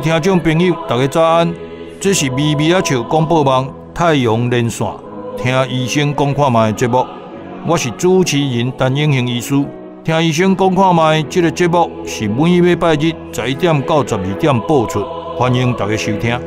听众朋友，大家早安！这是《微微啊笑》广播网太阳连线，听医生讲看卖节目。我是主持人陈永雄医师，听医生讲看卖。这个节目是每礼拜日十一点到十二点播出，欢迎大家收听。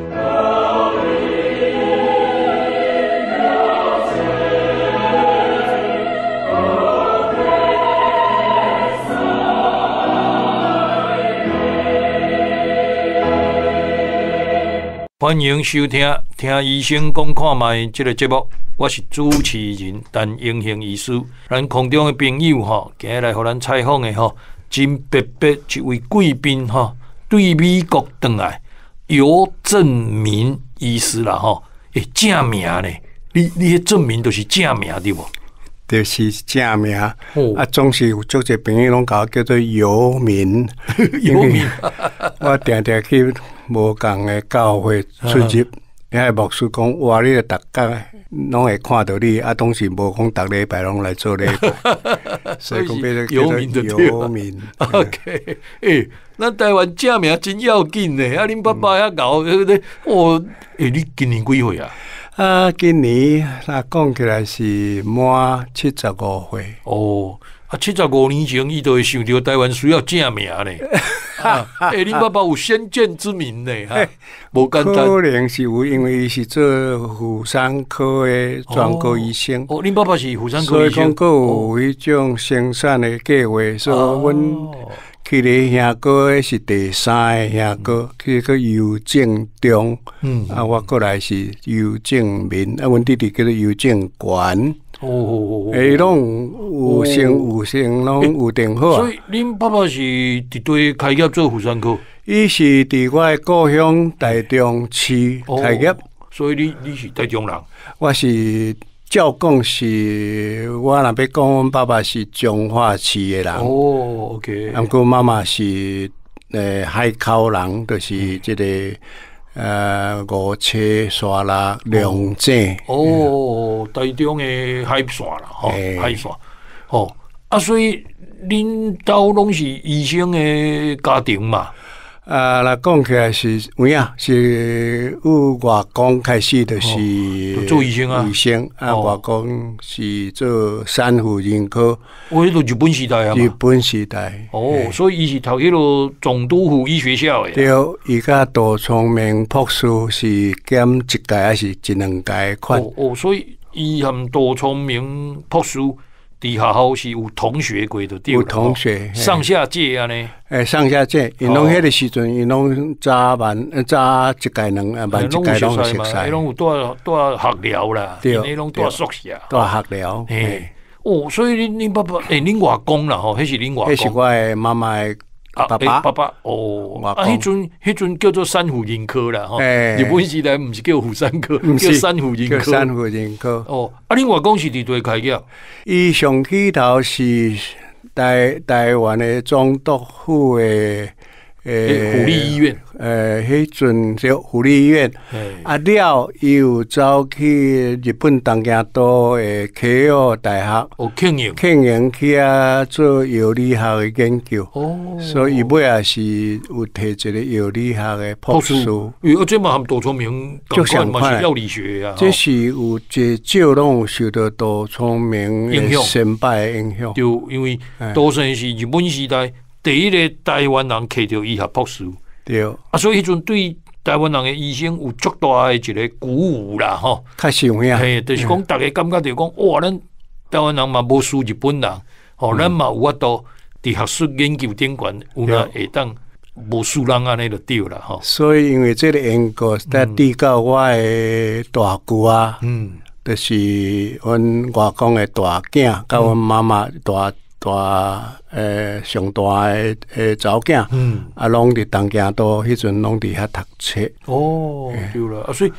欢迎收听听医生讲看卖这个节目，我是主持人，陈英雄医师，咱空中的朋友吼，今日来和咱采访的吼，金伯伯一位贵宾吼，对美国转来，姚正明医师啦吼，诶，正名呢？你你证明都是正名对不？就是正名，啊，总是有足侪朋友拢搞叫做姚明，姚 明，我定定去。无同诶教会出入，你系牧师讲哇，你个大家拢会看到你，啊，同时无讲，逐礼拜拢来做礼拜，所以讲，游民就对啦。O K，诶，咱台湾正名真要紧呢，啊，你爸爸要搞，诶，我诶，你今年几岁啊？啊，今年，那讲起来是满七十五岁哦。七十五年前，伊都会想着台湾需要正名嘞。二 零爸爸有先见之明嘞，哈，无简单。可能是有，因为伊是做妇产科的专科医生。哦，你爸爸是妇产科医生。所以讲，有一种生产嘅计划，所以阮，去咧兄哥是第三个兄哥，佢个尤正中。嗯，啊，我过来是尤正民，啊，阮弟弟叫做尤正权。哦，哎，拢有姓有姓，拢有定好。啊。所以，恁爸爸是伫对开业做妇产科，伊是伫我诶故乡大中市开业，所以你你是台中人。我是照讲是我若要讲，阮爸爸是彰化市诶人。哦，OK。毋过妈妈是诶海口人，就是即个。呃，我七刷啦，两者哦，大中嘅海刷啦，哦，海刷，哦，啊，所以恁兜拢是医生的家庭嘛。啊，讲起来是有影是外公开始的是做医生啊，医生啊，外公是做三湖人科，我迄个日本时代啊，日本时代哦，所以伊是读迄个总督府医学校诶，对，伊甲大聪明博树是兼一届还是一两届？哦哦，所以伊很大聪明博树。伫学校是有同学规的有同学上下届啊呢？上下届，因侬迄个时阵，伊侬扎万、扎一届能、万一届拢会食晒，有多少学了啦？对啊，伊侬多少熟学哦，所以你你爸爸，你你话讲了吼，迄是恁话，迄是怪妈妈。阿爸爸，爸哦，啊，迄阵，迄阵叫做三虎眼科啦，嗬，日本时代唔是叫虎山科，叫三虎眼科，叫三虎眼科，哦，啊，你外公是伫多开业？伊上气头是台台湾的中督府的诶福利医院。诶，迄阵小福利院，啊，了又走去日本东京都的庆应大学庆应庆应去啊做药理学的研究，所以尾也是有提一个药理学的博士。有这嘛多聪明，就想快。药理学啊，这是有在旧有受到多聪明影响，先辈影响，就因为多算是日本时代第一个台湾人摕到医学博士。对，啊，所以迄阵对台湾人的医生有足大一个鼓舞啦，哈，太重要呀，就是讲逐个感觉就讲，哇，咱台湾人嘛无输日本人，好咱嘛有法度伫学术研究顶悬有呐会当无输人安尼就对啦，吼。所以因为即个英国在提高我的大哥啊，嗯，就是阮外公的大囝，甲阮妈妈大。大诶，上大诶诶，某囝，嗯，啊，拢伫东京都迄阵拢伫遐读册，哦，对了。啊，所以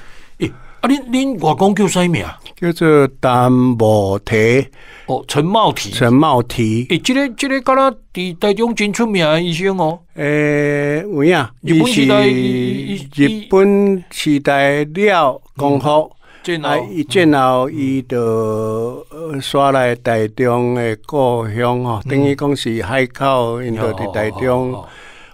诶，啊，恁恁外公叫啥名？叫做陈茂体，哦，陈茂体，陈茂体。诶，即个即个，敢若伫台中真出名诶医生哦。诶，有影，日本时代，日本时代了更好。来，伊进后伊就刷来台中的故乡哦，等于讲是海口，因就伫台中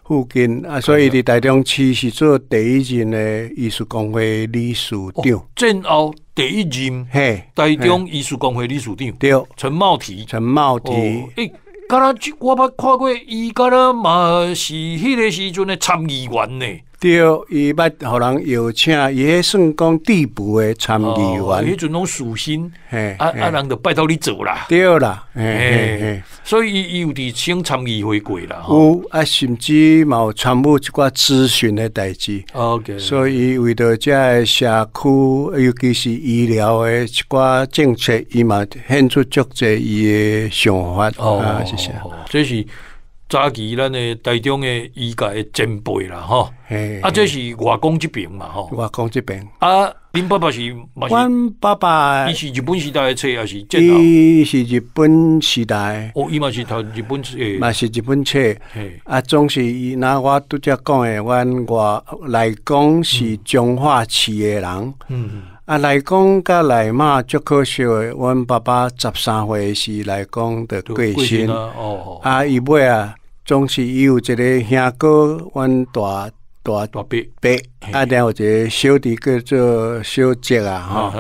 附近啊，所以伫台中区是做第一任的艺术工会理事长。进后第一任，嘿，台中艺术工会理事长，陈茂题，陈茂题。诶，刚刚我捌看过，伊刚刚嘛是迄个时阵的参议员呢。对，伊捌互人邀请，伊迄算讲初步的参与员，迄阵拢属心，啊啊，人就拜托你做啦。对啦，所以伊伊有伫请参与回归啦。有，啊甚至嘛有参播一寡咨询的代志。O K。所以为着遮个社区，尤其是医疗的一寡政策，伊嘛献出足济伊的想法。哦，谢谢。这是。早期咱的台中的医界前辈啦，吼，啊，这是外公这边嘛，吼，外公这边啊，恁爸爸是，阮爸爸，伊是日本时代的册，也是个伊是日本时代，哦，伊嘛是读日本册，嘛是日本册，啊，总是伊那我拄则讲的，阮外来讲是彰化市的人，嗯，啊，来讲甲来骂足可惜的，阮爸爸十三岁时来讲的贵姓，哦，啊，伊妹啊。总是有一个兄哥阮大大大伯伯，啊，然后一个小弟叫做小杰啊，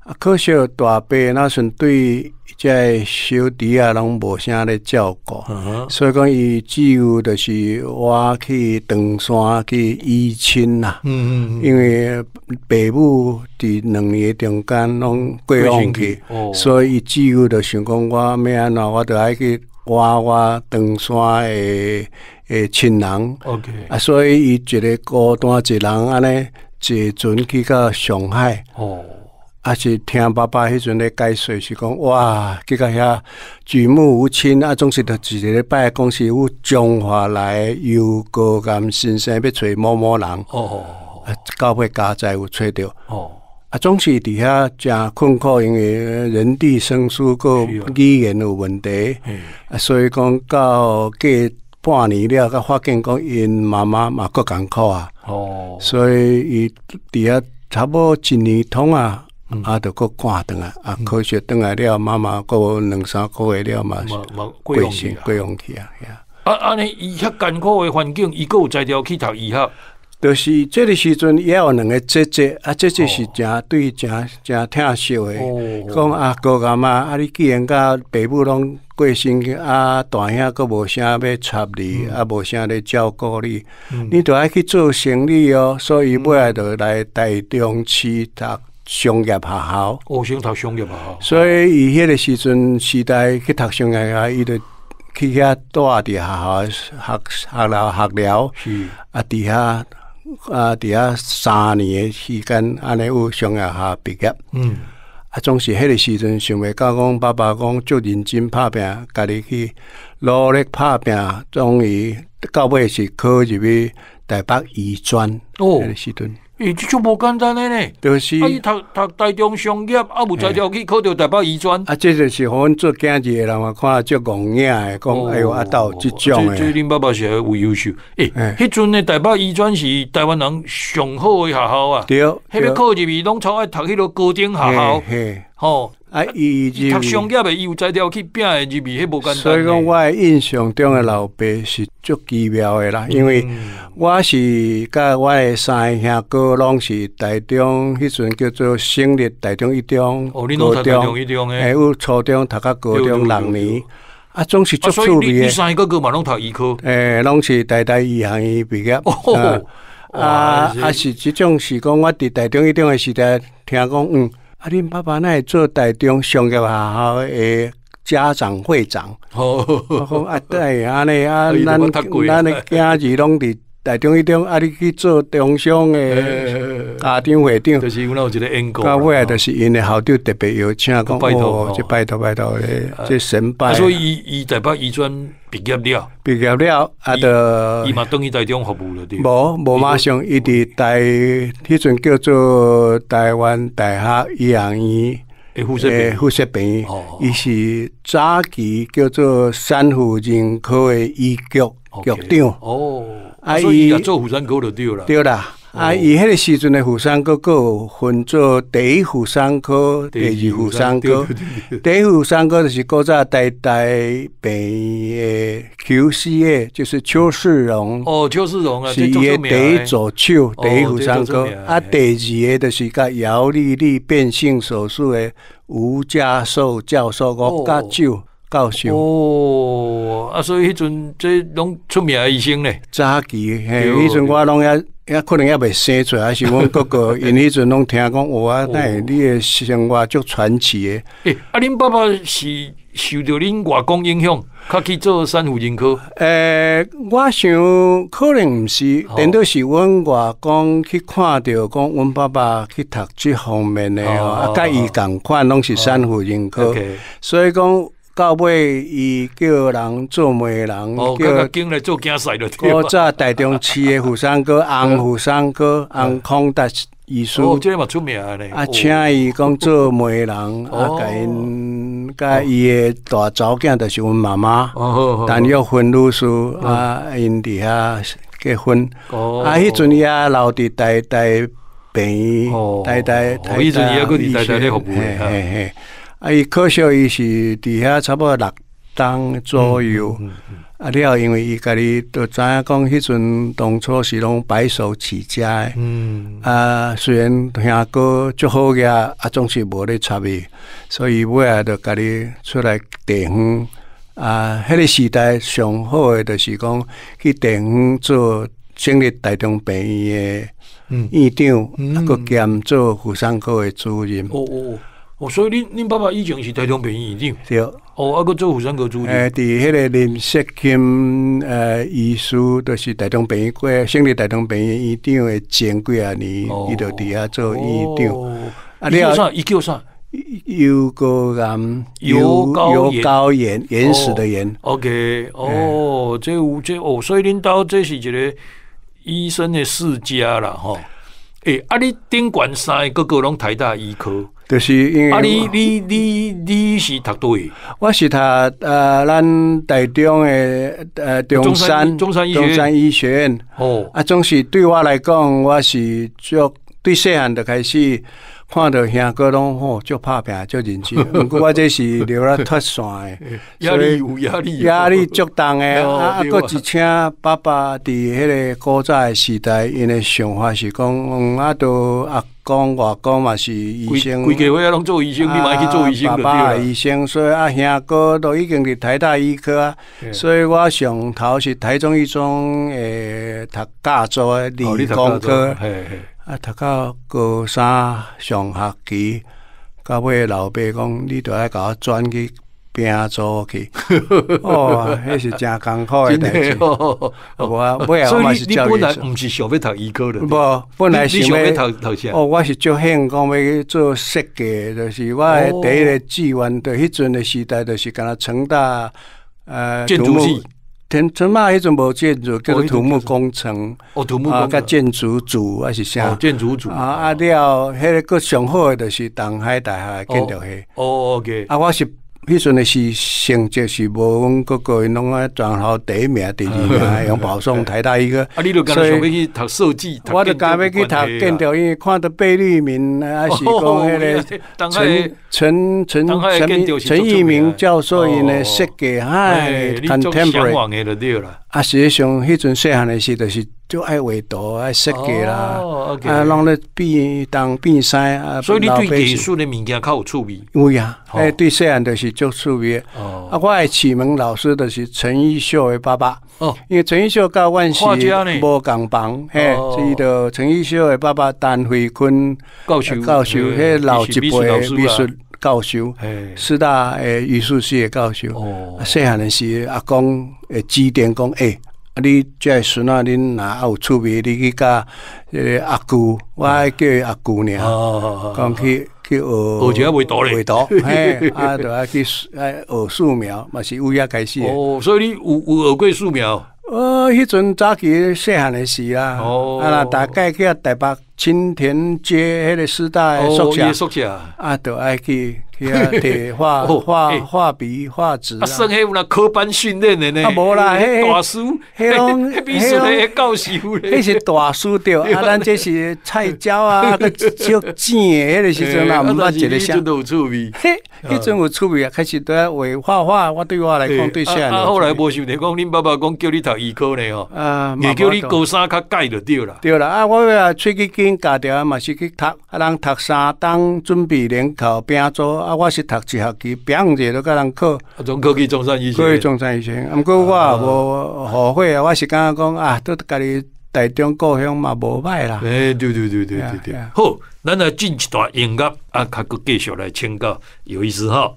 啊，可惜大伯那时对这小弟啊拢无啥咧照顾，所以讲伊只有就是我去唐山去医亲啦。嗯嗯因为爸母伫两年中间拢过往去，所以伊只有就想讲我咩啊我都爱去。我我唐山的的亲人，OK 啊，所以伊一个孤单一人安尼坐船去到上海，哦，啊是听爸爸迄阵咧解说是讲，哇，去到遐举目无亲啊，总是着一个礼拜讲是有中华来有高干先生要找某某人，哦哦哦，搞家才有找到，哦。总是伫遐正困苦，因为人地生疏个语言有问题，所以讲到过半年了，才发现讲因妈妈嘛过艰苦啊，所以伊伫遐差不一年通啊，啊，著过挂断啊，啊，开学断来了，妈妈过两三个月了嘛，贵过贵去啊，啊安尼伊遐艰苦的环境，伊一有才调去读医学。就是这个时阵也有两个姐姐，啊，姐姐是真对真真疼惜诶。讲啊，哥阿妈，啊，你既然甲爸母拢过身去，啊，大兄阁无啥要插你，啊，无啥咧照顾你，你著爱去做生理哦。所以后来就来台中市读商业学校，五升读商业学校。所以伊迄个时阵时代去读商业，学校，伊就去遐住伫学校学学了学了，啊，伫遐。啊！伫啊三年诶时间，安尼有上下下毕业，嗯，啊，总是迄个时阵，想袂到讲，爸爸讲足认真拍拼，家己去努力拍拼，终于到尾是考入去台北医专，哦，时阵。诶，这就无简单嘞呢！都是，啊伊读读大中商业，啊无才调去考着台北艺专。啊，这就是互们做家长的，人嘛，看即个怣诶，讲哎呦阿斗即种的。最最，爸爸是还优秀。诶，迄阵诶台北艺专是台湾人上好诶学校啊。对，迄个考入去，拢朝爱读迄个高等学校，吼。啊！伊伊读商业的伊有才调去拼的入面，迄无关所以讲，我的印象中的老爸是足奇妙的啦，因为我是甲我的三个哥拢是台中，迄阵叫做省立台中一中、哦、高中，还有初中读到高中六年，啊，总是足趣味的。三个哥嘛拢读医科，诶，拢是台大医学院毕业。哦。啊，还是即种是讲，我伫台中一中的时代，听讲嗯。啊，恁爸爸那会做台中商业学校的家长会长吼吼吼啊，对，安尼 啊，咱咱诶囝儿拢伫。台中一中，啊，你去做中商的，家长会长，就是阮为我个英国啊，尾就是因的校长特别邀请，讲，拜托，就拜托拜托嘞，这神拜。所以，伊伊台北医专毕业了，毕业了，啊，的伊嘛等于台中服务了的。无无，马上伊伫台，迄阵叫做台湾大学医学院，诶，护士病，护士病，伊是早期叫做三户人科的医局。局长哦，啊，伊也做妇山科就对了。对啦。啊！伊迄个时阵的妇产科，个分做第一妇山科、第二妇山科。第一山产就是古早大大病的 QCA，就是邱世荣。哦，邱世荣啊，是伊第一左手。第一妇山科啊，第二个就是甲姚丽丽变性手术的吴家寿教授我舅舅。哦，啊，所以迄阵即拢出名医生咧，早期嘿，迄阵我拢也也可能也未生出来，是 我哥哥，因迄阵拢听讲我，那你的生活足传奇诶。啊，恁爸爸是受着恁外公影响，他去做三胡人科。诶，我想可能毋是，顶多是阮外公去看着讲，阮爸爸去读即方面哦，啊，甲伊同款拢是三胡人科，所以讲。到尾伊叫人做媒人，我早大中市的富商哥，红 富山哥，红康达医师，啊，请伊讲做媒人，啊，甲因甲伊的大早囝就是阮妈妈，但要分律师啊，因底下结婚，啊，迄阵也留伫代代病，代代代代，伊阵伊阿哥啊！伊可惜伊是伫遐差不多六档左右，啊！了，后因为伊家己都知影讲，迄阵当初是拢白手起家诶。嗯啊，虽然听哥足好个，啊，总是无咧插伊，所以后来就家己出来地方啊，迄个时代上好诶，就是讲去地方做成立大众病院诶院长，啊，搁兼做妇产科诶主任。哦哦。哦，所以你，你爸爸以前是台中北医院长，哦，啊个做虎山阁主任。诶，第迄个林石金诶，医师都是台中北医过，胜利台中北医院长诶，前几啊年，伊在伫遐做院长。啊，你啊，一叫啥？有膏岩，有油膏岩，岩石的岩。O K，哦，这五这哦，所以领导这是一个医生的世家了哦，诶，阿你顶管三个个拢台大医科。就是，因为啊，你你你你是读对，我是读呃，咱台中的呃中山中山医学院哦，啊，总是对我来讲，我是从对细汉就开始看到哥拢好就拍拼就认真。不过我这是留了脱线，压力有压力，压力足大的哦。啊，搁一请爸爸伫迄个古早时代，因的想法是讲，嗯，啊，都啊。讲外公嘛是医生，规家伙拢做医生，你嘛去做医生去。爸医生，所以阿兄哥都已经去台大医科啊。所以我上头是台中一中诶读教做诶理工科，啊读到高三上学期，到尾老爸讲，你著爱甲我转去。拼做去？哦，迄是真艰苦诶代志。我尾后嘛是你你本来毋是想要读医科的，无本来是想要读读啥？哦，我是做讲欲要做设计，就是我第一个志愿，就迄阵的时代，就是干那城大呃建筑系。听听嘛，迄阵无建筑，叫做土木工程。哦，土木甲建筑组还是啥？建筑组啊啊！了，迄个上好诶，就是东海大厦建筑系。哦，OK。啊，我是。迄阵的是成绩是无讲，个个拢啊，全校第一名、第二名，用报送台大一个。啊！你都讲咧，想去读设计，我加尾去读建筑，因为看到贝聿铭啊，是讲迄个陈陈陈陈陈逸明教授，因诶设计啊，contemporary。啊，实际上，迄阵细汉诶时，就是。就爱画图，爱设计啦，啊，拢咧变当变西啊。所以你对艺术的物件有趣味。有啊，哎，对，细汉著是足趣味。啊，我启蒙老师著是陈玉秀的爸爸。哦。因为陈玉秀甲阮是无共房，嘿。是伊以，陈玉秀的爸爸陈慧坤教授，教授，迄老一辈美术教授，四大诶艺术系的教授。哦。细汉的时阿公诶指点讲，诶。啊，你即个孙仔恁哪有趣味，你去迄个阿舅，我爱叫伊阿姑娘，讲去去学。学一个画图咧，画图，嘿，啊，就爱去学素描，嘛是乌鸦开始。哦，所以你有有学过素描？呃，迄阵早期细汉的时啊，哦，啊若大概去啊台北青田街迄个师大宿舍，宿舍啊，就爱去。对，画画画笔、画纸，啊，算有啦，科班训练的呢，啊，无啦，大师，迄嘿，迄术的，嘿，教咧。迄 是大师对，啊，咱这是菜椒啊，那个椒的迄个时阵啦，毋捌一个香，有趣味，嘿，迄阵有趣味啊，开始在画画画，我对我来讲，对象。啊，后来无想着讲，恁爸爸讲叫你读医科呢哦，啊，马也叫你高三较改就对了，对了啊，我呀，喙齿筒夹掉，嘛是去读，啊，人读三当准备联考拼桌。啊，我是读一学期，毕业都甲人考，啊，中科技中山医生，高中山医生。不过我无后悔啊，我是感觉讲啊，都家里大中故乡嘛，无歹啦。哎，对对对对对对。好，咱来进一段音乐啊，较佮继续来请教，有意思吼。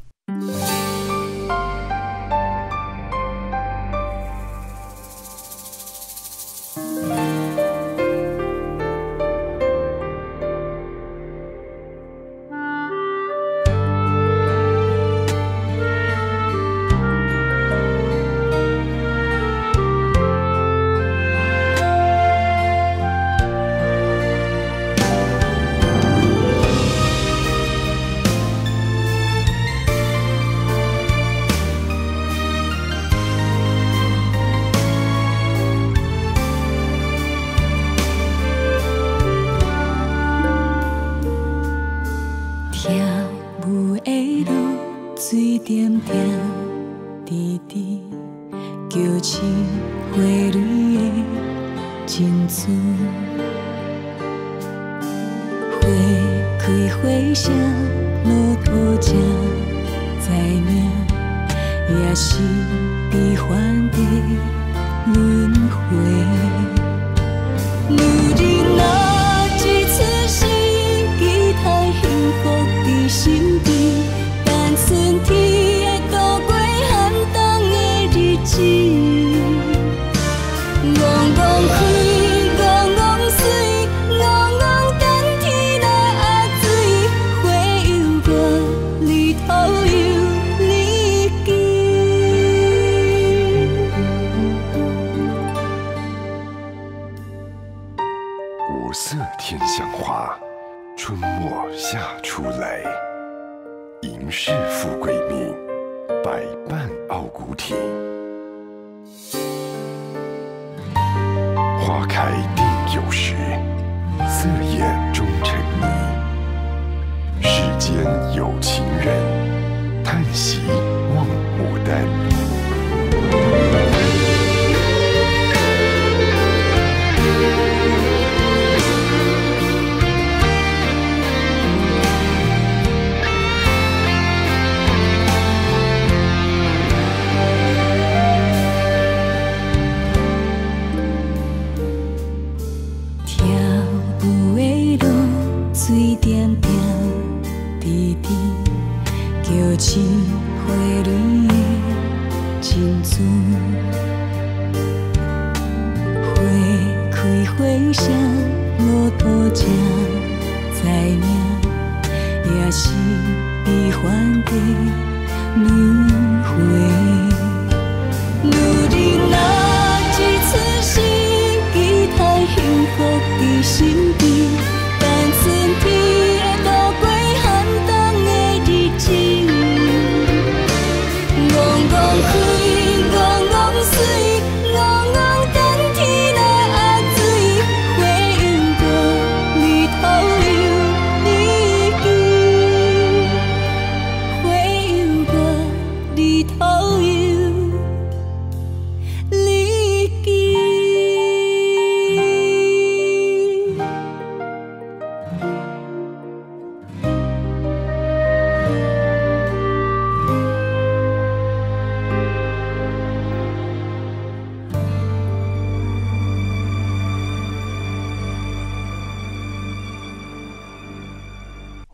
春末夏初来，吟诗富贵命，百般傲骨挺。花开定有时，色艳终成泥。世间有情人，叹息望牡丹。一些。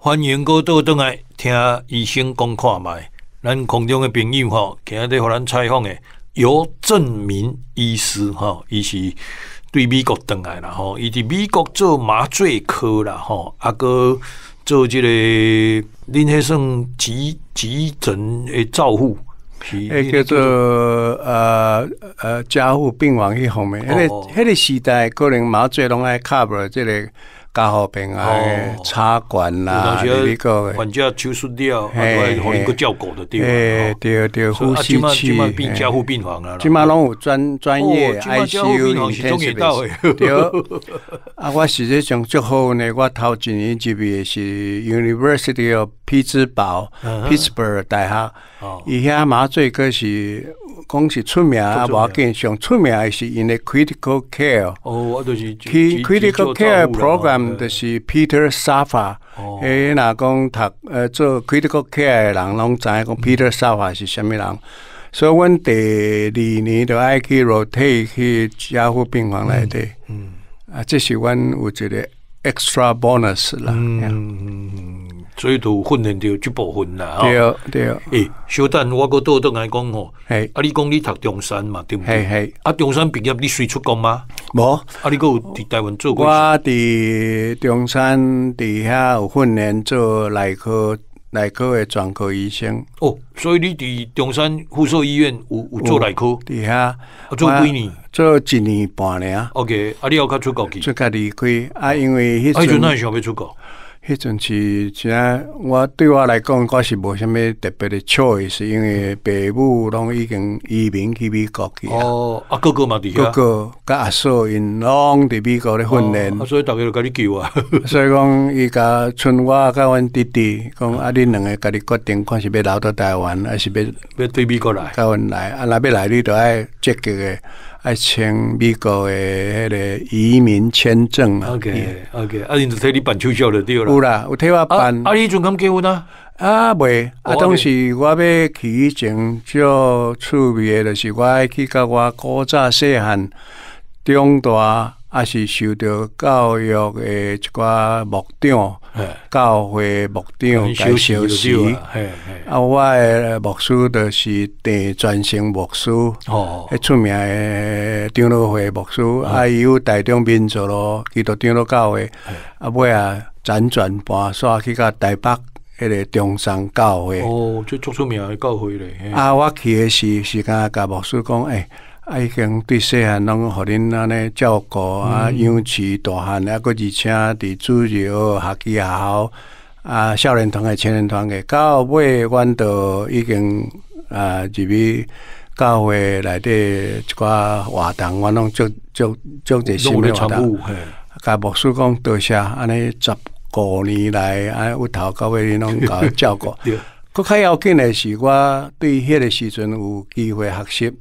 欢迎各倒转来听医生讲看卖，咱空中的朋友吼，今日互咱采访的姚振明医师吼，伊是对美国转来啦吼，伊伫美国做麻醉科啦吼，啊个做即个，恁迄算急急诊诶照护，诶叫做呃呃加护病房一方面，迄个迄个时代可能麻醉拢爱卡不即个。嘉好病的茶馆啦，那个管家手术了，还在给个照顾的地方。对对，呼吸拢有专专业 I C U 的到使。对，啊，我实际上最好呢，我头一年级别是 University of p i t Pittsburgh 大学），哦，伊遐麻醉科是。讲是出名，啊，无要紧，上出名是因為 critical care。哦，就是。critical care program 就是 Peter Safa。哦。诶，嗱讲读誒做 critical care 嘅人，拢知讲 Peter Safa 是什麼人。所以，阮第二年就爱去 rotate 去加護病房内底。嗯。啊，這是有一个 extra bonus 啦。嗯，所以都训练到这部分啦。对啊，对啊。诶，小陈，我个多都爱讲吼，系，啊，你讲你读中山嘛，对唔对？系系。啊，中山毕业你随出工吗？冇。啊，你个伫台湾做过？我伫中山底下训练做内科。内科的专科医生哦，所以你伫中山附属医院有有做内科？对啊，做几年？做一年半年 o k 啊，你要出国去？出家离开啊？因为迄俊那想出国。迄阵是，其实我对我来讲，我是无虾米特别的 choice，是因为爸母拢已经移民去美国去。哦，啊哥哥嘛，对。哥哥甲阿嫂因拢伫美国咧训练，所以逐个就甲你叫啊。所以讲，伊甲春娃甲阮弟弟讲，啊，恁两个甲你决定，看是要留到台湾，还是要要对美国来？甲阮来，啊，若要来，你都爱积极个。爱签美国的迄个移民签证嘛？OK OK，啊，你就替你办手续就对了。有啦，有替我办。啊，你仲敢结婚啊？啊，袂。啊，当时我欲去一种叫趣味的，就是我爱去甲我古早细汉、长大。啊，是受着教育诶一寡木匠，教会木匠小小食。啊，我牧师都是电专型牧师，哦，出名张老会师，啊，伊有大中民族咯，伊都张老教会，啊，尾啊辗转跋耍去甲台北迄个中山教会，哦，最出出名诶教会咧。啊，我去诶是是干甲牧师讲，诶。啊，已经对细汉拢互恁安尼照顾啊，养饲大汉啊，个而且伫主流学期也好啊。少年团诶，青年团诶，到尾阮都已经啊，入去到会内底一寡活动，阮拢足足足侪新诶活动。甲牧师讲多谢，安尼十五年来，啊，有头到尾恁拢甲照顾。佫较要紧诶，是我对迄个时阵有机会学习。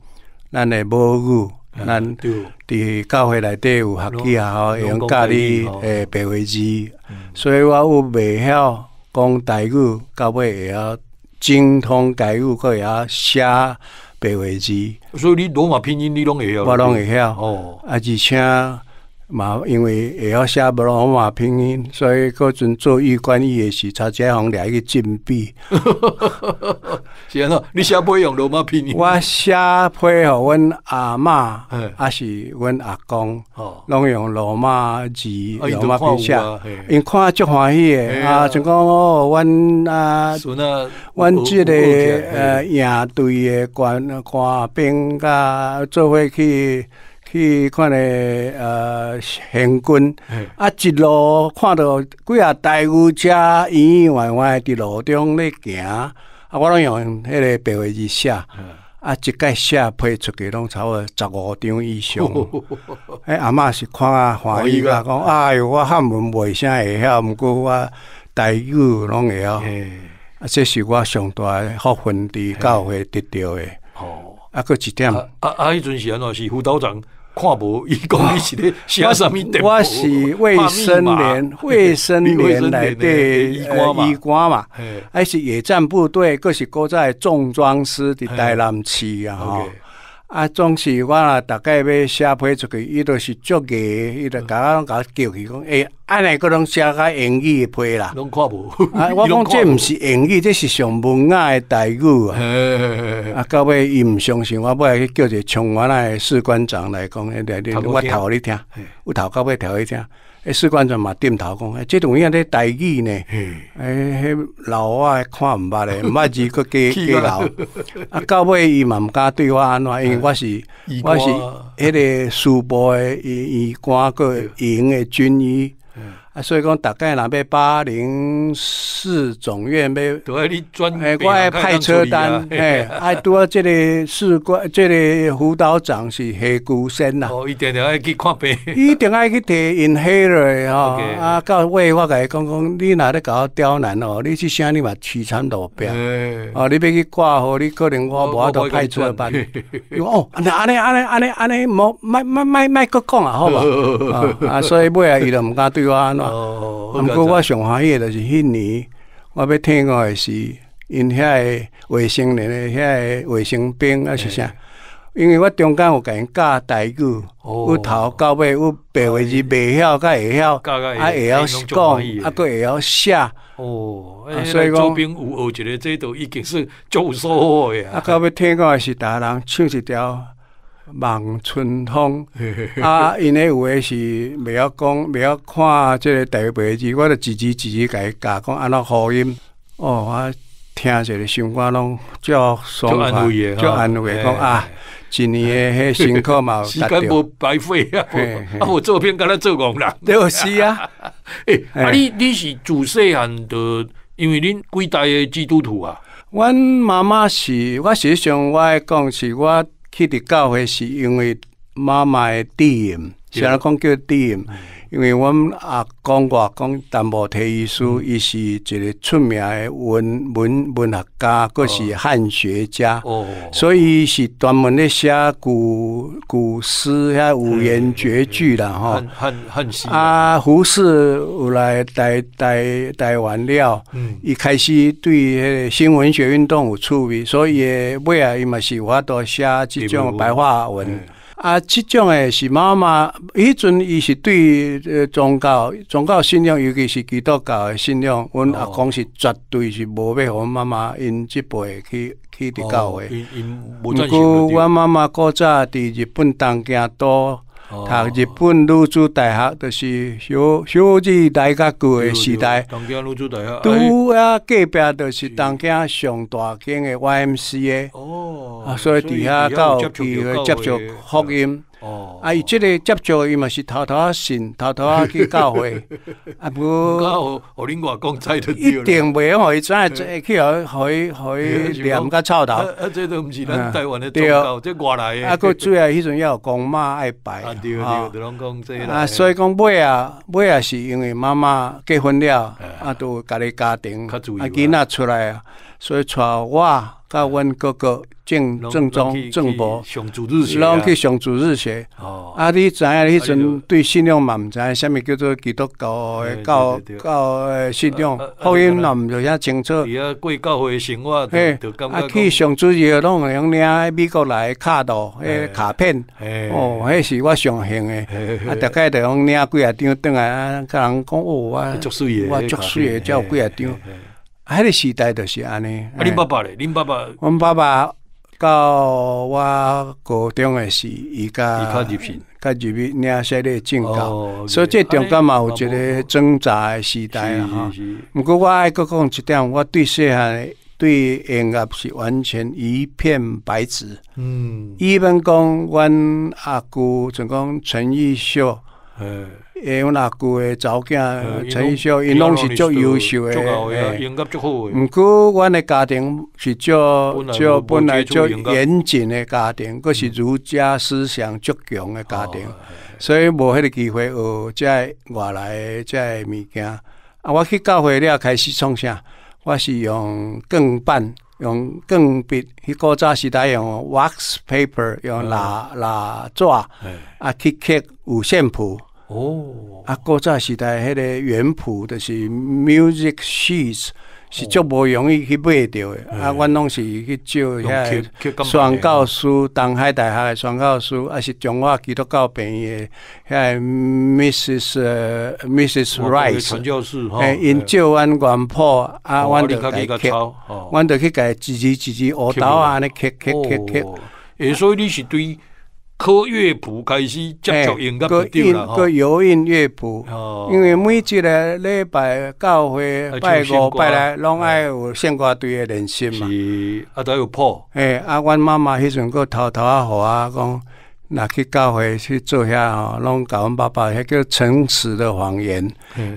咱的母语，咱伫教会内底有学起啊，吼，用教你诶白话字，所以我有未晓讲台语，到尾会晓精通台语，搁会晓写白话字。所以你罗马拼音你拢会，晓，我拢会晓，而且。嘛，因为会晓写不罗马拼音，所以嗰阵做狱官也是，他解放两个金币。是安啊，你写不用罗马拼音。我写配，阮阿嬷，还是阮阿公拢用罗马字、罗马拼音，因看足欢喜诶，啊！像讲哦，我啊，阮即个呃，赢队的官官兵甲做伙去。去看咧，呃，行军，啊，一路看到几啊大牛车，圆圆远远伫路中咧行，啊，我拢用迄个白话字写，啊，一概写批出去拢不多十五张以上。哎，阿嬷是看啊欢喜啊，讲哎哟，我汉文袂啥会晓，毋过我大语拢会晓。啊，这是我上台福分伫教会得着诶。哦，啊，佫一点，啊，啊，迄阵时怎是辅导长。看无伊讲伊是咧，我是卫生连，卫生连来 的，医官嘛，还是野战部队，阁是搁在重装师伫台南区啊，吼。啊，总是我若大概要写批出去，伊都是足个，伊就搞啊我叫去讲，欸，安尼个拢写甲英语的批啦。拢看无，我讲这毋是英语，这是上文雅的代语啊。啊，到尾伊毋相信，我欲去叫一个军我来，士官长来讲，来来，我互你听，有读到尾互你听。诶，士官长嘛点头讲，即种样咧待遇呢，诶，老外看毋捌咧，毋 捌字佫加加老。啊，到尾伊嘛毋敢对我怎，因为我是我是迄个苏波诶，伊官过营诶军医。啊，所以讲大概若要八零四总院被，诶，我爱派车单，拄啊，多个士官，即个辅导长是黑孤生啦，哦，一定定爱去看病，一定爱去摕银黑嘞哈，啊，到尾我讲讲，你咧甲我刁难哦，你去啥你嘛凄惨到变，哦，你要去挂号，你可能我无法度派车班，哦，安尼安尼安尼安尼，莫，莫莫莫莫莫搁讲啊，好吧，啊，所以尾啊，伊都毋敢对我。哦，毋过我上欢喜的就是迄年，我要听讲的是因遐个卫生人、遐个卫生兵啊是啥？因为我中间有个人教代语，有头到尾有百分之袂晓，甲会晓，啊会晓讲，啊佫会晓写。哦，所以讲，周边有学一个，这都已经是教书的。啊，到尾听讲的是大人唱一条。望春风啊因诶有诶是未晓讲未晓看即个台八字我著一字一字甲伊教讲安怎好音哦我听者着想看拢足爽快，慰诶安慰讲啊一年诶迄辛苦嘛 时间无白费啊 啊无作品甲你做五六对是啊诶 啊你你是自细汉的因为恁几代诶基督徒啊阮妈妈是我实际上我爱讲是我去日教会是因为妈妈诶指引，虽然讲叫指引。因为阮们啊，讲我讲，谭伯特一书，伊是一个出名的文文文学家，个是汉学家，所以是专门咧写古古诗、遐五言绝句啦，吼。汉汉很。啊，胡适有来代代代完了，嗯，开始对迄个新文学运动有趣味，所以尾来伊嘛是有法度写即种白话文。啊，即种诶是妈妈，迄阵伊是对宗教、宗教信仰，尤其是基督教诶信仰，阮阿公是绝对是无互阮妈妈因即辈去去伫教诶。毋过阮妈妈古早伫日本东京都。读日本女子大学，就是小小字大家旧的时代，拄啊隔壁就是东京上大间的 YMC，所以底下有机会接触福音。哦，啊！伊即个接触伊嘛是偷偷啊信，偷偷啊去教会，啊不，我互零五公仔都一定袂用去伊互去去伊念甲臭头，啊，这都毋是台啦，对啊，即外来啊，佮主要迄抑有公妈爱摆，啊，所以讲买啊买啊，是因为妈妈结婚了，啊，都家己家庭，啊，囡仔出来啊。所以带我、甲阮哥哥正正宗郑伯，拢去上主日学。啊，你知影迄阵对信仰嘛？毋知，影虾米叫做基督教诶教教诶信仰？福音嘛毋就遐清楚。伊阿贵教会生活，嘿，啊去上主日学拢会用领美国来的卡迄卡片。哦，迄是我上兴诶。啊大概就用领几啊张，转来，啊，甲人讲哦啊，我作水诶，我作祟耶，叫几啊张。迄个时代著是安尼，恁爸爸嘞，恁爸爸，我爸爸到我高中诶时，伊甲一入品，领入品，那些进高，所以这中间嘛有一个挣扎诶时代啊。毋过我爱个讲一点，我对汉诶对音乐是完全一片白纸。嗯，一般讲，阮阿姑就讲陈奕迅。诶，因阮阿舅诶某囝陈玉秀伊拢是足优秀诶，严足好。毋过，阮诶家庭是足足本来足严谨诶家庭，阁是儒家思想足强诶家庭，所以无迄个机会学即外来即物件。啊，我去教会了开始创啥？我是用钢棒。用鋼筆，佢嗰陣代用 wax paper 用拿拿纸啊去刻五谱。哦，啊古早时代迄个原谱就是 music sheets。是足无容易去买着诶，啊，阮拢是去照遐双教师，东海大学诶双教师，啊，是中华基督教办诶，遐 Mrs. Mrs. Wright，诶，因照阮原谱，啊，我得改，阮得去改，自己自己恶刀啊，安尼刻刻刻刻，诶，所以你是对。科乐谱开始接触音乐不音啦，哈！个印乐谱，因为每一个礼拜教会拜五拜来，拢爱有献歌队的练习嘛，啊都有谱。哎，啊，阮妈妈迄阵个偷偷啊，互我讲，若去教会去做遐哦，拢甲阮爸爸迄叫诚实的谎言，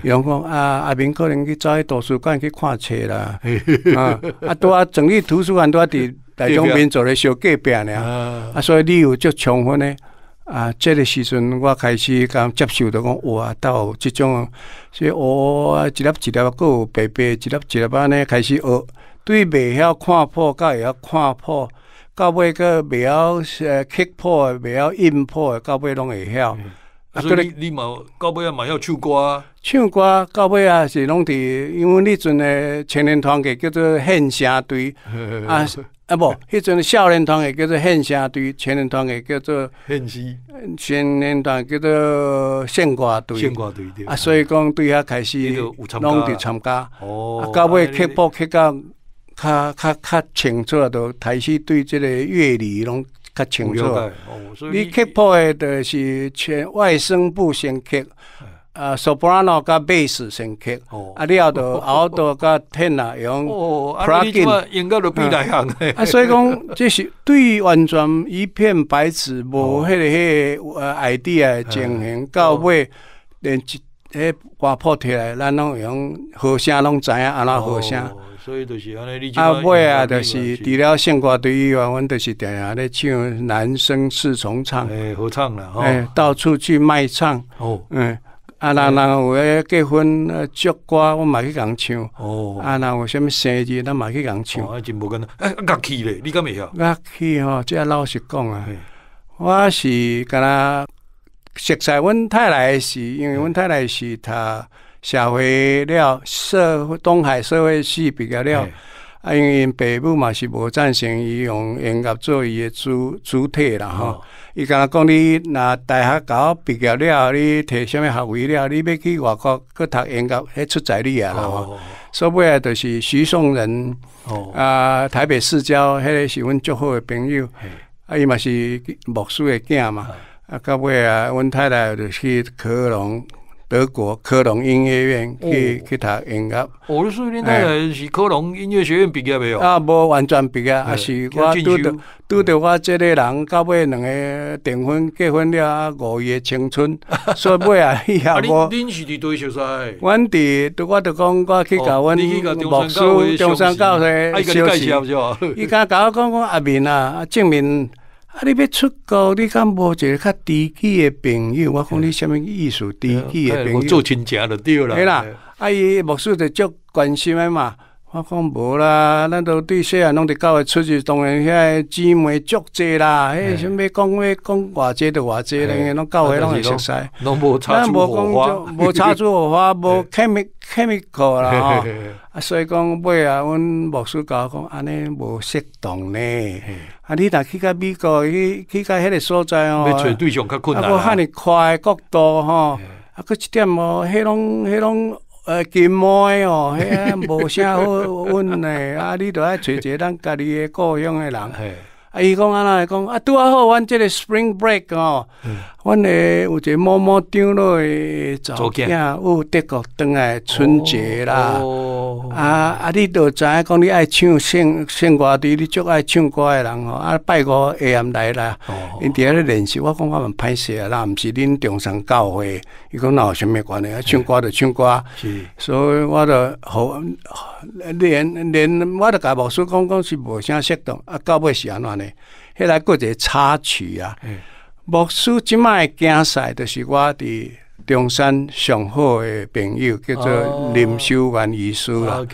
伊讲讲啊，阿明可能去走去图书馆去看册啦，啊，啊，拄啊，整理图书馆拄啊伫。大众民族咧，小隔壁啦，啊，所以你有足充分咧，啊，即个时阵我开始刚接受到讲学，到即种，所以学一粒一粒个白白，一粒一粒安咧开始学，对未晓看破，会晓看破，到尾个未晓呃刻破，未晓应破，到尾拢会晓。所以你嘛，到尾啊嘛要唱歌啊？唱歌到尾啊，是拢伫，因为你阵诶青年团计叫做献声队 啊。啊不，迄阵少年团也叫做献声队，青年团也叫做献诗，青年团叫做献歌队。队。啊，所以讲对遐开始拢伫参加。哦。啊，到尾刻谱刻到，较较较清楚了，都开始对即个乐理拢较清楚。你刻诶，的，是先外声部先刻。呃，soprano 加 bass 声克，啊，你后到 alto 加 tenor 用 p l u g g i n 啊，所以讲 这是对完全一片白纸，无迄个迄个 idea 进行到尾，连一迄瓜破天来，咱拢用和声拢知影安那和声。所以就是安尼，你就啊，尾啊，就是除了声歌，对以外，阮就是定定咧，唱男生四重唱，诶，合唱啦，哎，到处去卖唱，嗯。啊，那人有诶，结婚啊，祝歌我嘛去共唱；啊，那有啥物生日，咱嘛去共唱。哦，无紧。诶，乐器咧，你敢未晓？乐器吼，即个老实讲啊，我是敢若实在阮太来是，因为阮太来是读社会了，社东海社会系毕业了。啊，因因爸母嘛是无赞成伊用音乐做伊诶主主体啦吼。伊敢若讲你若大学搞毕业了，你摕啥物学位了？你要去外国去读音乐，迄出在你啊啦？所尾啊，就是徐人仁，啊台北市郊迄个是阮足好诶朋友。啊，伊嘛是牧师诶囝嘛。啊，到尾啊，阮太太就去科隆。德国科隆音乐院去去读音乐，我的说你那个是科隆音乐学院毕业没有？啊，无完全毕业，还是我拄着拄着我即个人，到尾两个订婚、结婚了，五月青春，所以尾啊伊也无。啊，是伫对小说？我伫，我伫讲，我去甲阮牧师中山教的消息，伊甲我讲讲阿明啊，阿证明。啊！你要出国，你敢无一个较知己的朋友？我讲你什么意思？知己的朋友，做亲戚就对了。系啦，阿姨，莫叔就足关心诶嘛。我讲无啦，咱都对细汉拢得教会出去，当然遐姊妹足济啦。遐啥物讲欲讲偌济，就偌济，因个拢教会拢熟悉。拢无插茱荷花，无插出荷花，无 chemical 啦 吼。所以讲尾啊，阮师甲我讲安尼无适当呢。啊，你若去到美国，去去到迄个所在哦，啊，我遐尼快角度吼，啊，佮一点哦，迄拢迄种。呃，金毛哦，遐 无啥好温嘞，啊，你着爱找一个咱家己的故乡的人。啊，伊讲安怎来讲，啊，拄啊好阮即个 Spring Break 哦。阮诶有个某某掉诶查某囝，有德国回来春节啦，啊啊，你都知影讲你爱唱圣圣歌队，你足爱唱歌诶人哦，啊，拜五下暗来啦，因伫遐咧练习。我讲我歹势啊，啦，毋是恁中山教会，伊讲那有啥物关系？啊，唱歌就唱歌，是，所以我就连连我都改无术，讲讲是无啥适当，啊，到尾是安怎呢？迄来过者插曲啊。牧师即卖会惊死，就是我伫中山上好的朋友叫做林修元医师。啦。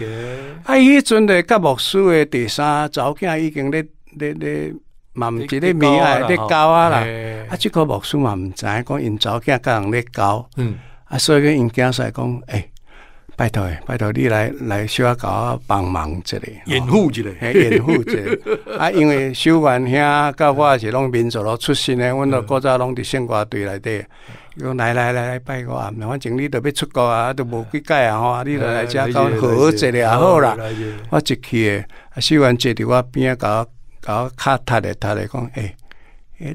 啊，伊迄阵伫甲牧师的第三查某囝已经咧咧咧嘛，毋是咧迷啊咧交啊啦。啊，即个牧师嘛毋知影讲因查某囝甲人咧交。嗯，啊，所以讲因惊死讲诶。拜托诶，拜托你来来小阿狗帮忙，这里掩护，这里掩护，一下。啊，因为秀万兄甲我也是拢民族咯出身诶，阮就各早拢伫鲜歌队内底，来来来来拜个，反正你都要出国啊，都无几届啊吼，你来介绍好者也好啦。我一去诶，小万姐伫我边啊甲我卡塔咧塔咧讲诶。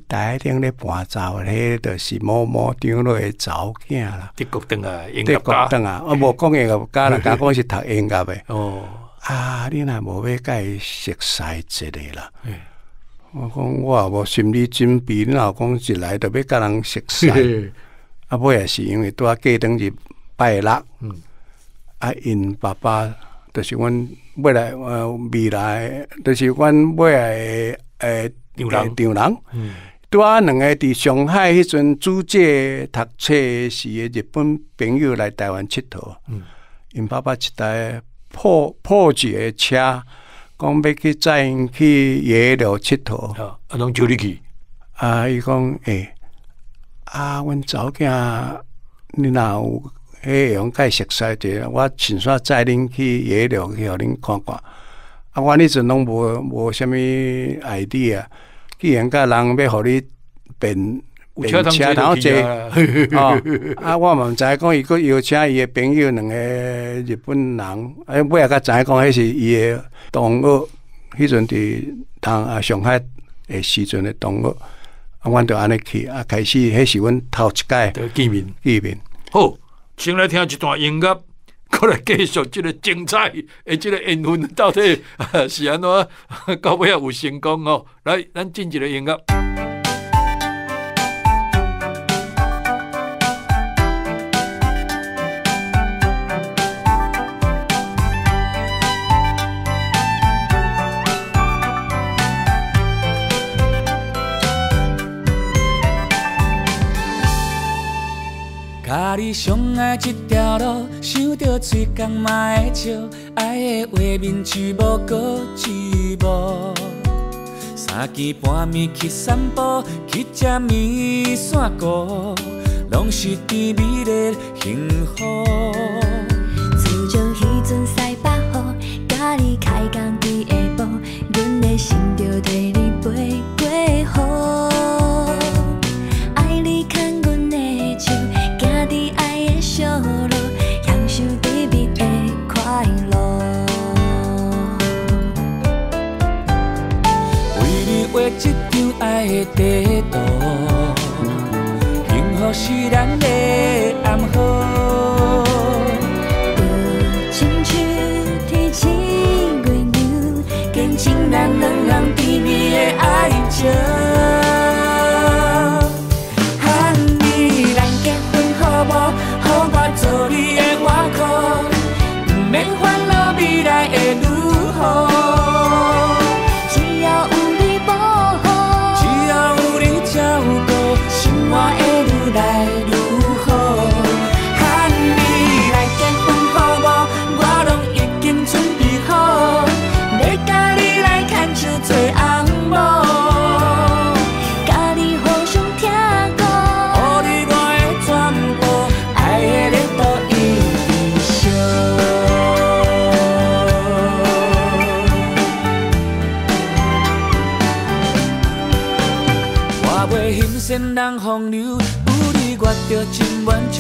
台顶咧搬走，迄著是某某张落查某囝啦。德国登啊，英国德国啊，无讲英国家 讲是读英国诶。哦，啊，你若无要甲伊熟悉一下啦。我讲我也无心理准备，你若讲一来著要甲人熟悉。啊，尾也是因为拄啊过登日拜六，嗯，啊，因爸爸著是阮未来呃未来，著、是阮未来诶。呃牛人，牛人。嗯，啊，两个伫上海迄阵租借读册时，诶日本朋友来台湾佚佗，嗯，因爸爸一台破破旧车，讲要去载因去野柳佚佗，啊，拢就你去，啊，伊讲，诶，啊，阮某囝，你若有，诶，用介熟悉者，我前刷载恁去野柳去，互恁看看，啊，我迄阵拢无无虾米 idea。既然甲人要互你朋朋车头坐啊！啊，我毋知讲伊个邀请伊个朋友，两个日本人。尾不要知影讲，迄是伊个同学。迄阵伫同啊上海诶时阵的同学，啊，阮着安尼去啊，开始迄阮头一届丐见面见面。好，先来听一段音乐。过来继续这个精彩，诶，这个缘分到底是安怎？到尾啊有成功哦，来，咱进一个音乐。你最爱这条路，想着嘴角嘛会笑？爱的画面一幕过一幕。三更半暝去散步，去吃面线糊，拢是甜蜜的幸福。就像迄阵西北风，把你。虽然累。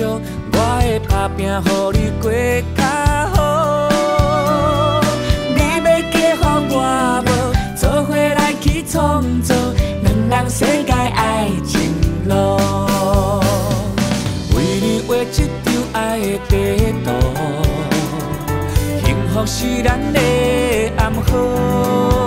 我会打拼，予你过较好。你要嫁福我无？做伙来去创造两人世界爱情路。为你画一张爱的地图，幸福是咱的暗号。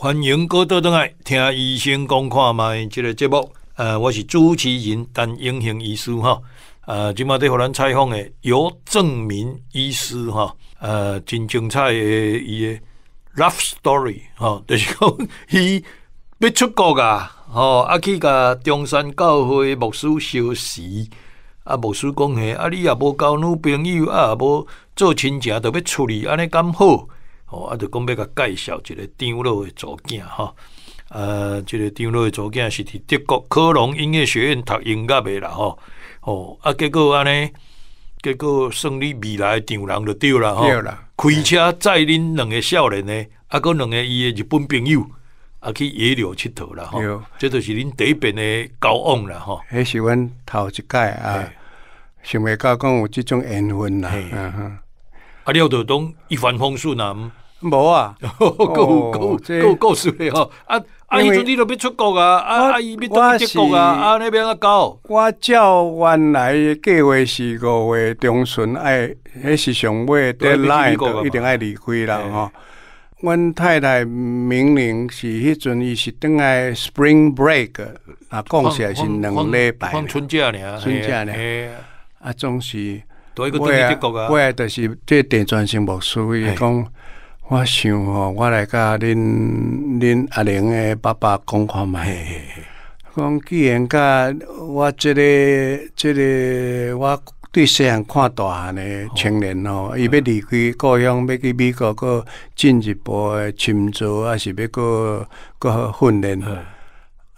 欢迎哥倒返来听医生讲看卖这个节目。呃，我是朱其银，当英雄医师吼。呃，即麦对荷咱采访的姚正明医师吼。呃，真精彩的伊的 love story 吼，就是讲伊要出国啊，吼，啊去甲中山教会牧师休息，啊牧师讲嘿，啊你也无交女朋友，也无做亲戚都要处理，安尼咁好，吼，啊就讲要甲介绍一个丢落的左囝吼。呃，即个张乐的祖家是伫德国科隆音乐学院读音乐的啦吼，哦，啊，结果安尼，结果算你未来丈人就对啦吼，对啦。开车载恁两个少年呢，啊，个两个伊的日本朋友啊去野柳佚佗啦吼，这都是恁第一遍的交往啦，吼，迄是阮头一届啊，想袂到讲有即种缘分啦，啊哈，啊廖德东一帆风顺啊，无啊，告告有故事你吼啊。啊！迄阵你都必出国啊！啊啊！伊必到去德啊！啊那边啊高。我照原来计划是五月中旬，哎，迄是上尾得来，一定爱离开啦吼。阮太太明明是迄阵伊是等来 spring break 啊，讲起来是两礼拜。放春节呢？春节呢？啊，总是。对啊！我我就是做电钻性无梳，伊讲。我想吼，我来甲恁恁阿玲诶爸爸讲看嘛。讲既然甲我即个即个，我对细汉看大汉诶青年吼，伊要离开故乡，要去美国搁进一步诶深造，抑是要搁搁训练。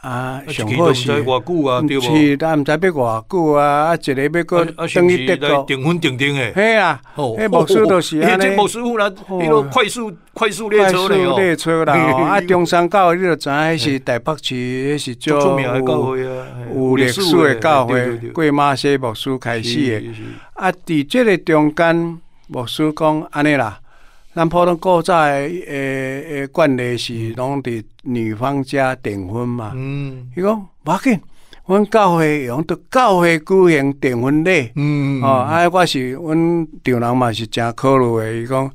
啊，上好是唔偌久啊，对唔，是但知要偌久啊，啊，一个要个，等于得到定分定定诶。嘿啊，迄牧师都师傅啦，呢个快速快速列车快速列车啦。啊，中山教你就知迄是大伯寺，係叫有历史诶教会，桂媽西牧师开始诶。啊，伫即个中间，牧师讲安尼啦。咱普通古早诶，惯例是拢伫女方家订婚嘛。伊讲，无要紧，阮教会用伫教会举行订婚礼。嗯，哦，啊，我是阮丈人嘛，是诚考虑诶。伊讲，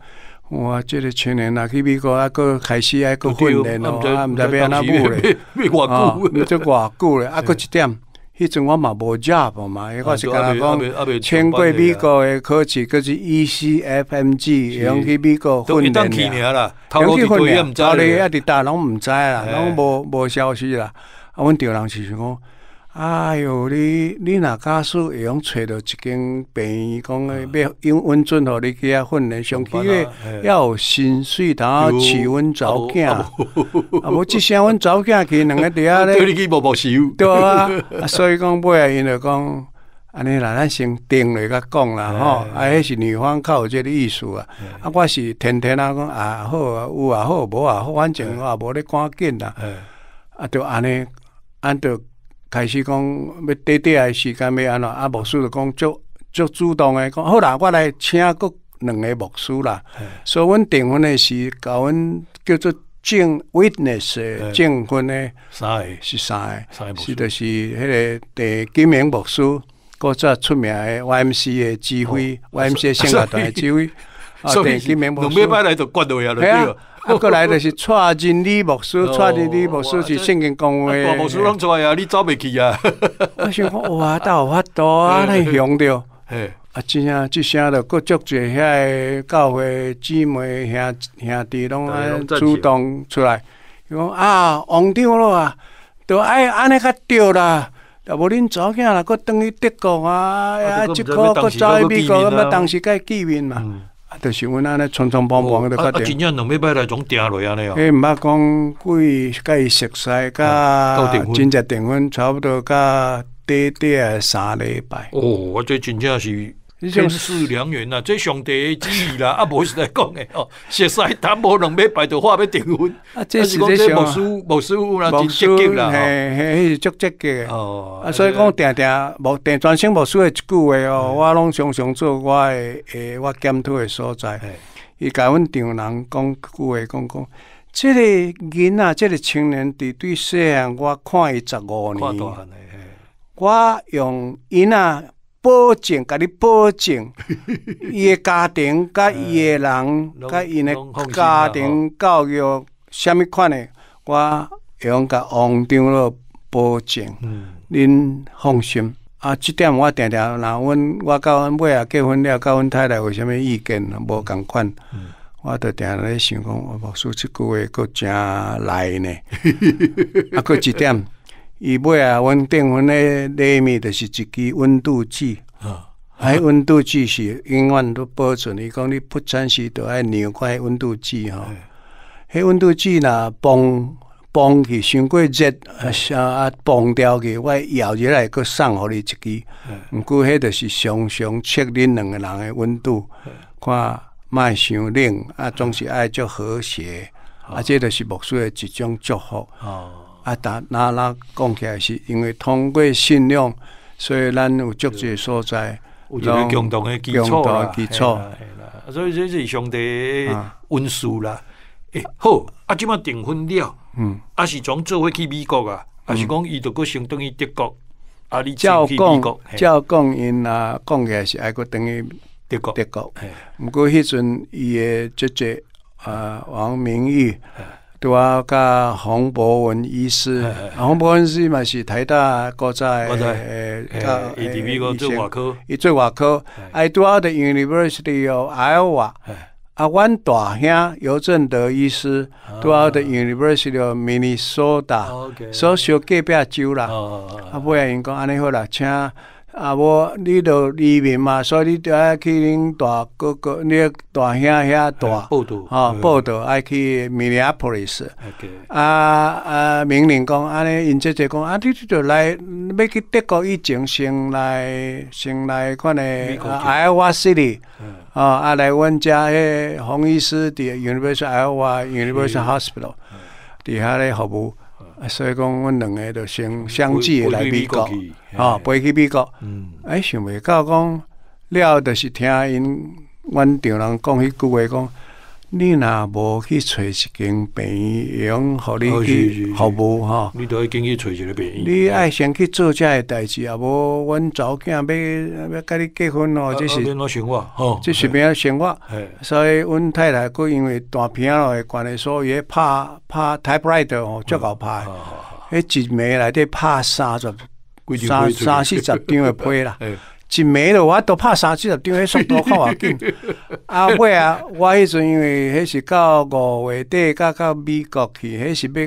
哇，这个青年啊，去美国啊，搁开始啊，搁训练咯，啊，毋知安啊边咧，啊，即偌久咧，啊，搁一点。迄阵我嘛无 job 嘛，迄个是讲，过美国个科技，佮是 E C F M G，用去美国训练啦，两起训练，后来一直打拢毋知啦，拢无无消息啦，阮吊人是讲。哎哟，你你若假使会用找到一间病院，讲要用温准互你去遐训练，上起个要有薪水饲阮查某囝，啊，无即声阮查某囝去两个伫遐咧。对 你去摸摸手，对啊。所以讲，尾啊，因着讲，安尼啦，咱先定咧，甲讲啦，吼。啊，迄是女方较有即个意思啊。啊，我是天天啊讲啊好啊，有啊好，无啊好，反正也无咧赶紧啦。啊，着安尼，安着。开始讲要短短诶时间要安怎，啊，牧师就讲足足主动诶，讲，好啦，我来请各两个牧师啦。所以阮订婚诶是，甲阮叫做证 witness 证婚诶，三个是三个，是就是迄个第金名牧师，个再出名诶 Y M C 诶指挥，Y M C 新加团的指挥 啊，第金名牧师。不过来的是蔡进理、牧师，蔡进理、牧师是圣经讲会。莫叔拢在你走袂去啊。我想讲，倒有法度，太 强着。啊，真啊，即声了各足侪遐个教会姊妹兄弟拢爱主动出来，讲啊，王掉咯啊，都爱安尼较吊啦，无恁早囝啦，搁等于德国啊，即个走去美国，咁啊，当时该见面嘛。就是阮安尼匆匆忙忙喺度搞掂。阿阿俊杰，你总跌落嚟啊你？诶，唔怕讲，佢佢食晒噶，真正定温，差不多甲短短三礼拜。哦，我最真正是。天赐良缘呐，这上帝的旨意啦，啊，无是来讲的哦。实在谈无能力，白的话要订婚啊，是讲这木梳木积极啦，嘿嘿，是积极的。哦。啊，所以讲定定无定专心无梳的一句话哦，我拢常常做我的诶，我检讨的所在。伊甲阮丈人讲句话，讲讲，即个银仔，即个青年，伫对，细汉，我看伊十五年，我用囡仔。保证，甲你保证，伊诶家庭，甲伊诶人，甲伊诶家庭教育，虾米款诶，我用甲王长了保证，恁放心。啊，即点我定定，若阮我甲阮妹啊结婚了，甲阮太太有虾米意见无共款？我著定定咧想讲，我输。即句话阁诚来呢，啊，阁一点。伊买啊，阮订婚咧礼物的是一支温度计，啊，还温度计是永远都保存。伊讲你不珍时都爱看怪温度计吼。迄温度计若崩崩去，伤过热，啊，崩掉去，我摇起来，佫送互你一支。毋过，迄就是常常测恁两个人的温度，看莫伤冷啊，总是爱做和谐，啊，这都是木须的一种祝福。啊！但嗱，拉讲起来是因为通过信仰，所以咱有足之所在有一个共同的基础啦。系啦，所以这是上帝恩赐啦。诶，好，啊，即马订婚了。嗯，啊，是从做伙去美国啊？阿是讲伊都阁相当于德国。啊，你照讲，照讲，因啊讲起来是爱阁等于德国。德国。毋过，迄阵伊的姐姐啊，王明玉。就話加洪博文医师，洪博文醫師咪是台大国個诶，伊做外科，伊做外科，誒，讀下 The University of Iowa，啊，阮大兄尤振德医师，讀下 The University of Minnesota，所學幾別久啦，啊，貝阿因讲安尼好啦，请。啊，无你著移民嘛，所以你著爱去恁大哥哥、你大兄遐住，吼报道，爱去 Minneapolis。啊啊，明年讲，安尼，因姐姐讲，啊，你就著来，要去德国以前先来，先来看嘞，Iowa City。啊，啊，来阮遮迄红医师的 University Iowa University Hospital，伫遐咧服务。所以讲，阮两个就相相继来国，较，啊，去美国。嗯，哎，想袂到讲了，就是听因阮丈人讲迄句话讲。你若无去揣一间院，会用互你去服务吼，你都要进去揣一个病院，你爱先去做这代志啊，无阮查某囝要要甲你结婚咯。这是平常生活，吼，这是平常生活。所以，阮太太佫因为大病咯诶关系，所以 typewriter 哦，足够拍。迄一暝内底拍三十三三四十张诶批啦。是没了，我都拍三四十张，迄速度好偌紧。啊，尾啊，我迄阵因为迄是到五月底，甲到美国去，迄是要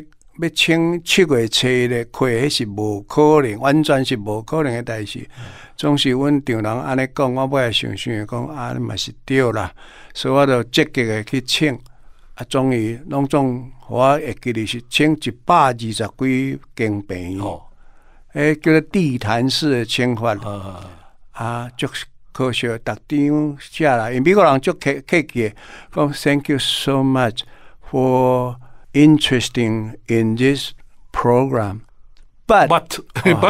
要请七月初咧开迄是无可能，完全是无可能诶代志。总是阮丈人安尼讲，我我也想信讲啊，你嘛是对啦，所以我就积极诶去请。啊，终于拢总我会记咧是请一百二十几病院，诶，叫做地毯式诶请法。啊，足可惜，逐张写啦，因美国人足客客气，讲 Thank you so much for interesting in this program。But but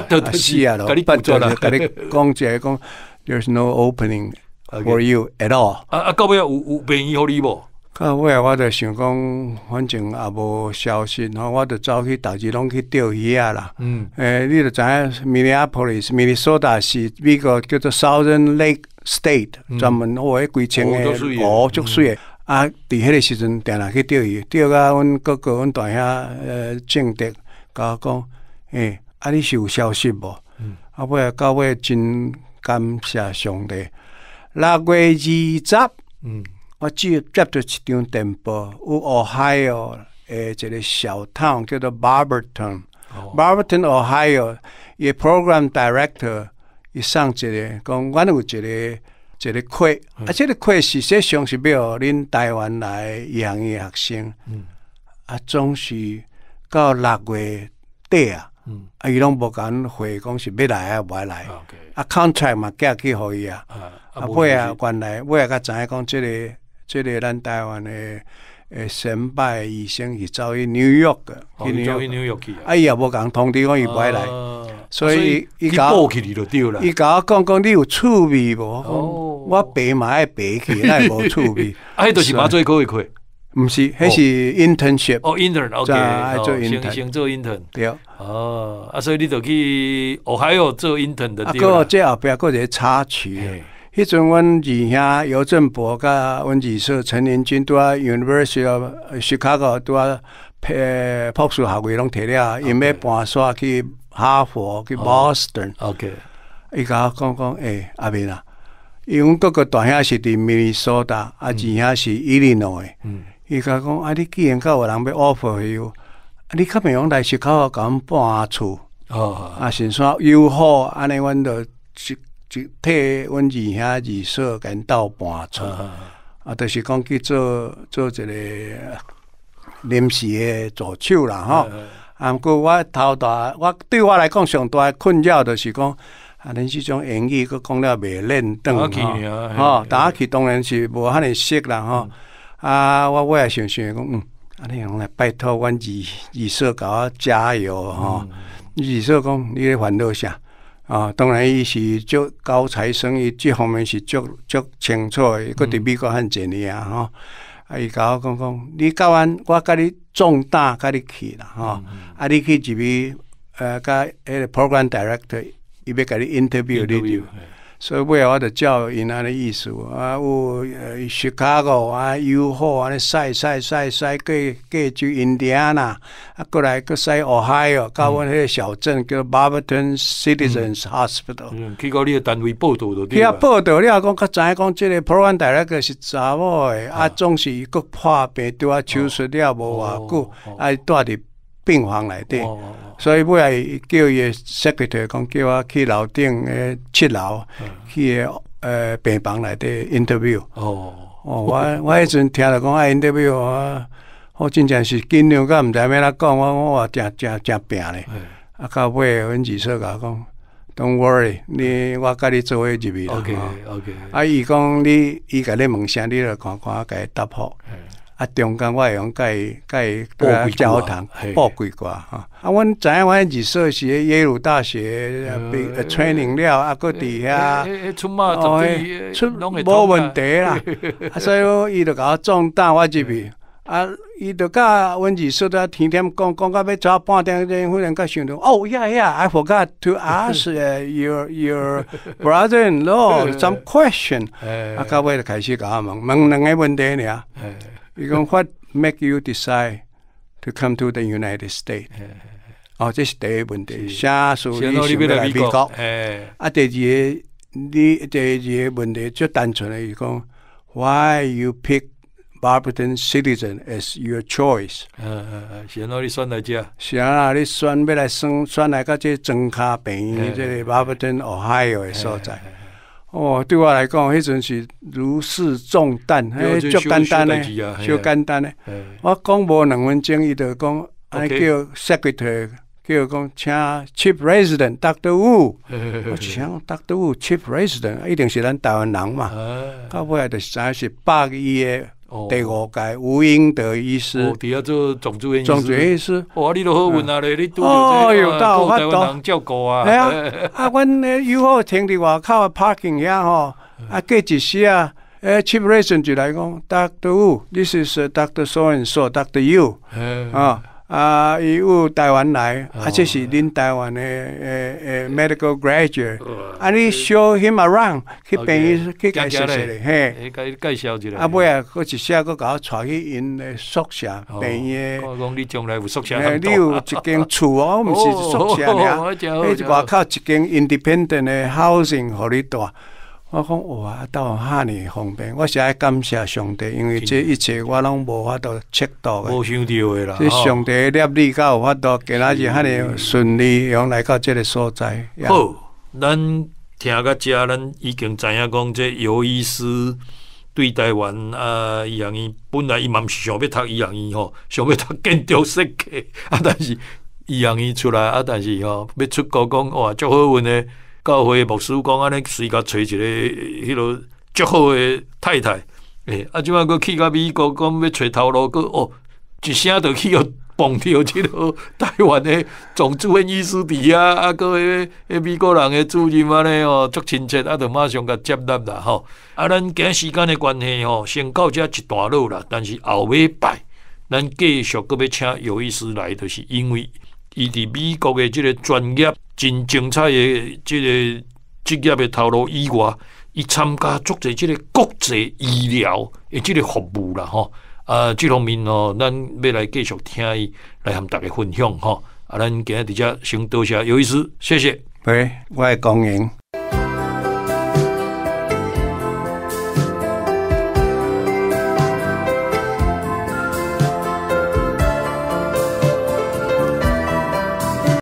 but 是啊咯，but 就甲你讲者讲，there's no opening for you at all。啊啊，到尾有有便宜互你无？啊！我我就想讲，反正也无消息，然后我就走去逐日拢去钓鱼啊啦。嗯，诶，你着知，影明尼阿普利斯、明尼索达是美国叫做 Southern Lake State，专门我迄几千个湖，足水。啊，伫迄个时阵定来去钓鱼，钓到阮哥哥、阮大兄诶正德，甲我讲，诶，啊，你是有消息无？嗯，啊，我来，到尾真感谢上帝，拉过二十。嗯。我只接到一张电报，有 Ohio 诶一个小 town 叫做 Barberton，Barberton，Ohio，伊 program director 伊送一个讲，阮有一个一个课，啊，即个课实际上是要恁台湾来语言学生，啊，总是到六月底啊，啊，伊拢无敢回，讲是要来啊，无来，啊，contract 嘛，寄去互伊啊，啊，不啊，原来啊，甲知影讲即个即个咱台湾的诶，神拜医生是走去纽约个，去纽约，去。啊，伊也无讲通知我伊袂来，所以伊搞去伊就丢了。伊我讲讲你有趣味无？我白爱白去，也无趣味。迄 都是麻醉科以开，唔是，迄是 internship。哦，intern，OK，intern，行做 intern。对哦，啊，所以你就去，哦，还有做 intern 的。阿哥，即后壁搁一些插曲。迄阵阮二兄姚振博、甲阮二叔陈连军，啊 University Chicago 拄啊，拍博士学位拢摕了，因要搬煞去哈佛、去 Boston。O.K. 伊甲我讲讲诶阿明啊，因各个大兄是伫密苏达，阿二兄是伊利诺伊。嗯，伊家讲啊，你既然甲有人要 offer，伊，你较袂用来学卡甲阮搬厝。哦，啊，先煞优好，安尼阮就。就替阮二兄二嫂跟斗搬厝，啊，就是讲去做做一个临时的助手啦，吼。啊，毋过我头大，我对我来讲上大困扰就是讲，啊，恁即种英语佫讲了袂灵，懂去。吼，大去当然是无赫尔熟啦，吼。啊，我我也想想讲，嗯，啊，恁来拜托阮二二嫂甲我加油，吼。二嫂讲，你烦恼啥？啊，当然，伊是足高材生，伊即方面是足足清楚诶。搁伫美国很侪年啊，吼！啊伊甲我讲讲，你教阮，我甲你壮大，甲你去啦，吼！啊你去入边，呃，甲迄个 program director，伊要甲你 interview 对就。所以尾后我得照因安尼意思，啊，有呃 Chicago 啊友好安尼晒晒晒晒，过过去 Indiana，啊，过来个晒 Ohio，搞个迄个小镇叫 Barton b e r Citizens Hospital。嗯，去到你个单位报道多啲。去报道你阿较知影讲即个 p r o a 案带来个是查某诶，啊，总是佮破病毒啊，手术了无偌久，啊，带伫。病房内底，所以我系叫伊 schedule 讲，叫我去楼顶诶七楼去诶，诶病房内底 interview。哦哦，我我迄阵听着讲 interview，我我真正是紧张甲毋知咩怎讲，我我正正正病咧。啊，到尾阮几叔我讲，Don't worry，你我甲你做伙入去。OK OK。啊，伊讲你，伊甲你问啥，你著讲讲，甲伊答复。啊，中间我会用伊甲介介讲好听，报鬼瓜啊！阮知影，阮日说是耶鲁大学被吹赢了啊，搁伫遐，出嘛，总滴出，无问题啦。啊，所以伊就甲我壮大我一笔啊，伊就甲阮日说，都天天讲讲到要走半点钟，忽然甲想到，哦呀呀，I forgot to ask your your brother-in-law some question。啊，到尾就开始甲我问，问两个问题呢。伊讲 What make you decide to come to the United States？哦，这是第一问题。想属以想来美国。啊，第二，个，你第二个问题就单纯的是讲 Why you pick b a r b u r t o n citizen as your choice？呃呃呃，想哪里选来遮？想哪里选要来选选来个这中卡平，这 b o u r t o n Ohio 的所在。哦，对我来讲，迄阵是如释重担，个足简单诶，足简单诶。我讲无两分钟，伊就讲，啊叫 secretary，叫讲，请 chief resident Dr. Wu，我就想，Dr. Wu chief resident 一定是咱台湾人嘛，到不来的是影是百亿诶。哦，第五届吴英德医师，底下做总主任医师，哇，你都好啊，你有这个各大院照顾啊。哎呀，啊，阮呢又好停伫外口啊，parking 遐吼，啊，过一时啊？诶 p r e e a s i o n 就来讲，doctor，this is doctor so and so，doctor you，啊。啊！伊有台湾来，啊，这是拎台湾的誒誒 medical graduate，啊你 show him around，去佢俾去介紹咧，嘿，佢介绍一下。啊，尾妹啊，嗰時寫嗰個財經院嘅宿舍，講你從來冇宿舍咁大，你有一间厝哦，毋 是宿舍俩，係一個一间 independent 的 housing 互你大。我讲哇，到哈尼方便，我是爱感谢上帝，因为这一切我拢无法度切到无想到的啦，这上帝抓你够有法度，今仔日哈尼顺利用来到这个所在。好，咱听个家人已经知影讲，这有医师对待完啊，伊人伊本来伊嘛毋是想欲读医养伊吼，想欲读建筑设计啊，但是伊人伊出来啊，但是吼要出国讲哇，足好运的。教会牧师讲，安尼随甲找一个迄落足好的太太，诶，啊，就话去到美国，讲要找头路，个哦，一声就去互蹦跳即个台湾的总主恩伊斯迪啊，啊，个美国人诶主任安尼哦，足亲切，啊，就马上甲接纳啦，吼。啊，咱今时间的关系吼，先到遮一大路啦，但是后尾拜，咱继续个要请有意思来的是因为。伊伫美国嘅即个专业真精彩嘅即个职业嘅头路以外，伊参加足侪即个国际医疗，诶，即个服务啦，吼啊，这方面哦，咱要来继续听伊来和大家分享，吼啊，咱今日直接先多谢，有意思，谢谢，喂，欢莹。